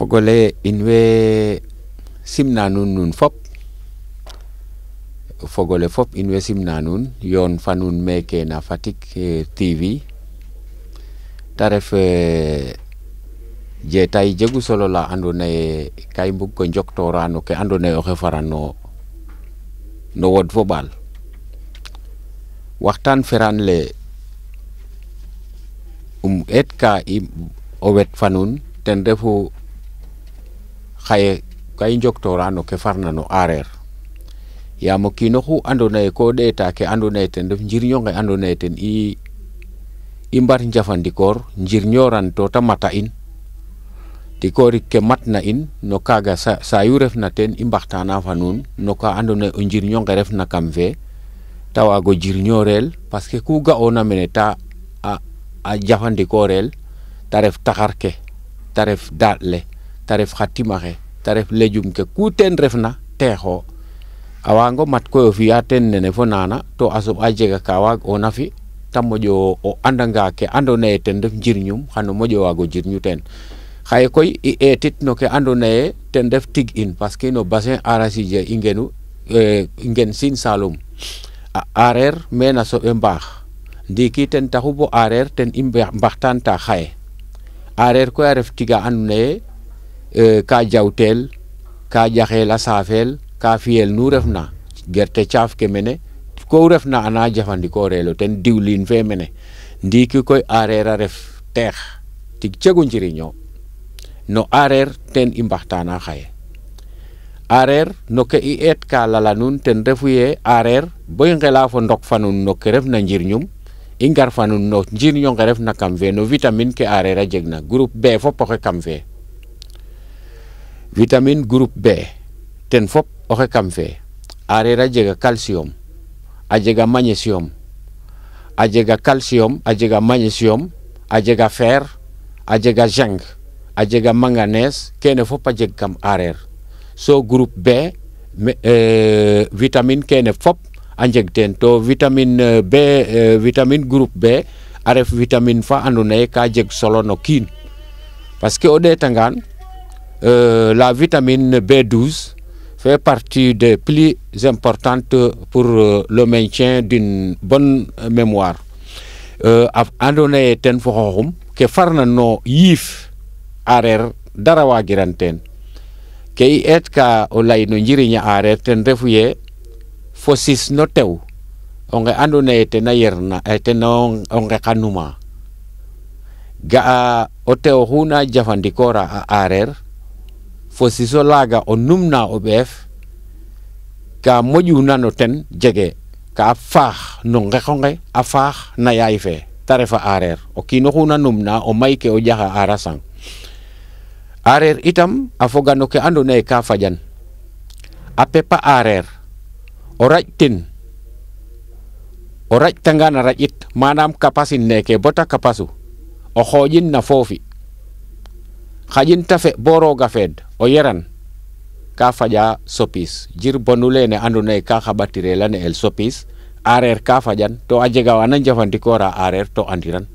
fogole in way simna nun nun fop fogole fop in way simna nun yoon fa nun meeke na Fatick eh, TV ta ref eh, jeetaay jegu solo la andoona yee ka ko njoktoora no ke andoona yee oxey fara no wod fo ɓaal waxtaan feraan le um eet ka o wet fa nuun ten refu xaye ka i no ke farna no areer yaam o kiino xu ando naye ko ɗeeta ke andoona yee ten ref njirño nge andoona yee ten i i mbar njafandikoor njirñoran to te mata in tikoorik ke matna in no kaaga sa saayu refna teen i mbaxtaana fa nuun no ka andoona yee o njirño nge refna kam fee ta waago o jirñooreel parce que ku ga'oona mene ta a, a jafandikooreel ta ref taxar ke ta ref daaƭ le taref hati timaxe taref lejum ke kuten refna teho awango mat ko fi aten ya ne ne fonana to a aje ga kawag ona fi tammo jo o andanga ke andone yee ten ref njirñum xano mojo wago jirnyu ten xay koy i etit no ke andone yee ten tig in parce que no bassin arachidier eh, ingen sin salum arer mena so na soɓe mbaax ten taxu bo arer ten imbaxtan ta xaye arer ko arif tiga andone ka jawteel ka jaxeel a saafeel ka fiyel nu refna gerte caaf ke mene ko refna ana jafandikorelo ten diwlin fe mene ndiiki koy aareer a ref teex tig cegu njiriño no aareer ten i mbaxtaana xaye aareer no ke i eet ka lala nuun ten refu yee aareer bo i nqela fo ndok fa nuun no ke refna njirñum i ngar fa nuun no njirño nge refna kam fe no vitamine ke aareer a jegna groupe B fop oxe kam fe vitamine groupe B ten fop oxey kam fe aareer a jega calcium a jega magnesium a jega calcium a jega magnesium fer a jega zinc a jega manganèse kene fop a jeg kam aareer so groupe B euh, vitamine kene fop a njeg teen to vitamine euh, B euh, vitamine groupe B a ref vitamine fa andoona yee ka jeg solo no kiin parce que o ɗeetangaan Euh, la vitamine B12 fait partie des plus importantes pour euh, le maintien d'une bonne mémoire. Euh, andone ten fo xoxum ke farna no yif arer darawa waagiran ke i ka o lay no njiriñ arer ten refuye phosphis no tew onge andona ye tena non tena onge kanuma ga o tew huna na jafandikora a fo siso laga o numna o ɓeef ka nano ten jege ka faax no ngeqonge a faax na yaay fe te refa areer o kiin oxu numna o may ke o ƴaxa aara sang areer itam a foga no ke andoona yee ka fajan a pepa areer o raƴtin o raƴtangaan a raƴit manaam kapasin neeke bota kapasu o xooƴin na foofi Kajin tafe bo gafed feed o yeran ka faƴa sopis jir bonu lene andoona ka haɓatire lane el sopis areer ka faƴan to a jega wana kora areer to andiran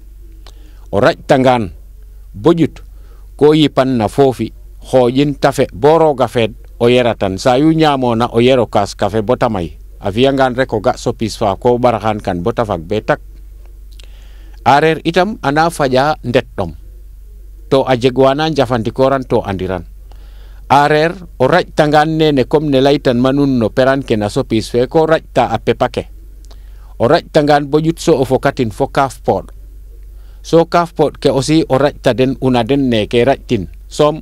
o tangan bo ƴut ko yipan na foofi xooƴin tafe bo gafed feed o yeratan sa yu na o yero kaas kafe botamai may a ga sopis fa ko ɓaraxan kan botafak betak fag be tak areer itam ana faƴa ndet to a jeg wana koran to andiran arer o tangan ne ne kom ne laitan manun no peran ke na sopis fe ko raj ta ape ke o raj tangan bo so o fokatin fo kaf pod so kaf pod ke osi o ta den una den ne ke tin som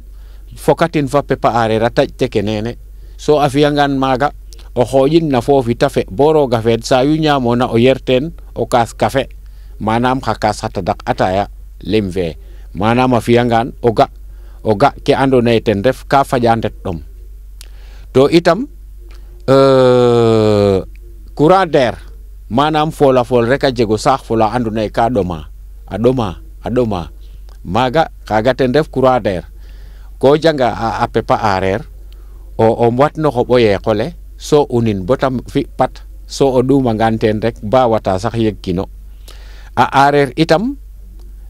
fokatin fa pepa are rataj teke ke nene so afiangan maga o xooƴin na fo vita fe bo rooga feed saa yu ñaamona o yerten o kas kafe manam xa kas hatadak ataya lim mana ma fiya ngan oga oga ke ando naye ten def ka fajande item to itam euh courant d'air manam fola fol rek a jego saax fola ando naye ka doma a maga kaga ten def courant d'air ko janga a, a pepa arer o o watno ye kole so unin botam fi pat so o ngan ten rek ba wata sax yeg kino a arer itam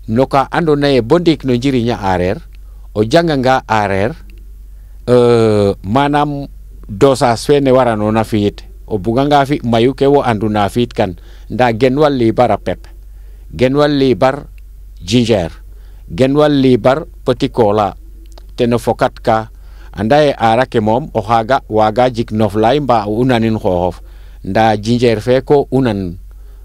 noka ando naye bondik ndiik no njiriña arer o janganga areer uh, eh, manam dosa fe ne no nafit o buganga fi mayu ke wo anduna nafit kan nda genwal libar apep, pep genwal libar ginger genwal libar petit cola teno fokat ka anda ye ara ke mom o haga waga jik noflay mba unanin xoxof nda ginger fe ko unan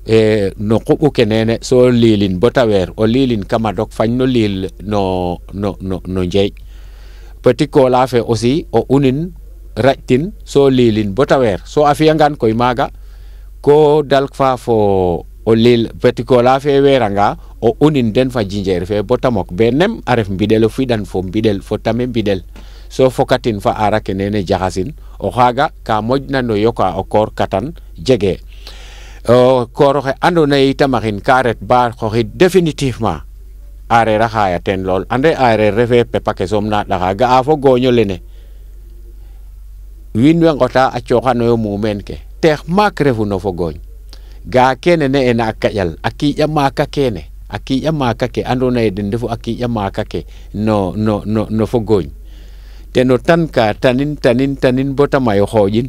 e no koɓuke nene so lilin botawer o lilin kamadok no lil no no no no jeey petit kola fe aussi o unin raƴtin so lilin botawer so a fiyangan koy maaga ko dalk fa fo o lil petit kola fe weranga o unin den fa jinjeer fe bo mok be nem a ref mbiɗel o fiɗan fo mbiɗel fo tame mbiɗel so fokatin fa arake nene jaxasin o xaaga ka moƴna no yoka o koor katan jege Oh, koroxe ando andona ye itam ka ret ba xoxid définitivement areer a xaaya teen lool ande areer refe pepa ke soom na ɗaxa ga'a fo gooño lene wiin we ngota a cooxanoyo mumeen ke teex maak refu no fo gooñ ga'a kene ne ena a kaƴal a kiiƴa maaka kene a kiiƴa maaka ke andona ye den refu a kiiƴa maaka ke no no no, no fo gooñ teno tan ka tanin tanin tanin bo ta mayo xooƴin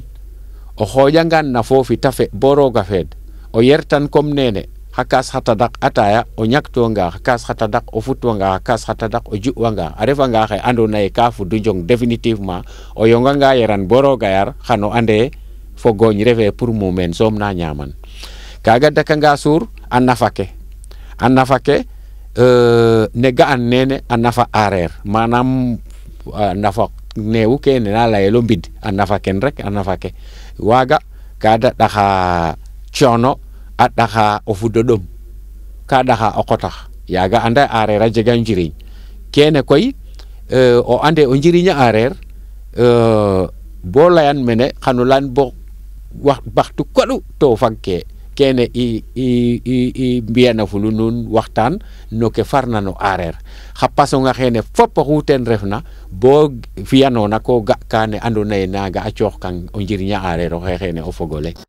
o xooƴangan na foofi ta fe bo rooga feed o yertan comme nene hakas hatadak ataya o ñaktonga hakas hatadak o futwanga hakas hatadak o juwanga a refanga xe ando naye ka fudu jong ma o yonganga yaran boroga yar xano ande fo goñ refe pour mumen somna ñaman kaga dakanga sur a nafa ke a nafa ke uh, eh, ne ga an nene a nafa areer manam a nafa neewu kene na layelo mbid a nafa ken rek a nafa ke waga kada daxa coono a ɗaxa o fudo ɗom ka ɗaxa o qotax yaaga anda areer a jega njiriñ kene koy euh, o ande o njiriña areer uh, bo layan mene xano leyan bo baxtu koɗu to fag ke kene i, i, mbiyana fulu nuun waxtaan no ke farna no areer xa pasonga xeene fop oxu ten refna bo fiyanoona ko ga' ka ne ando naye naga a coox kang o njiriña areer oxe xeene o fogole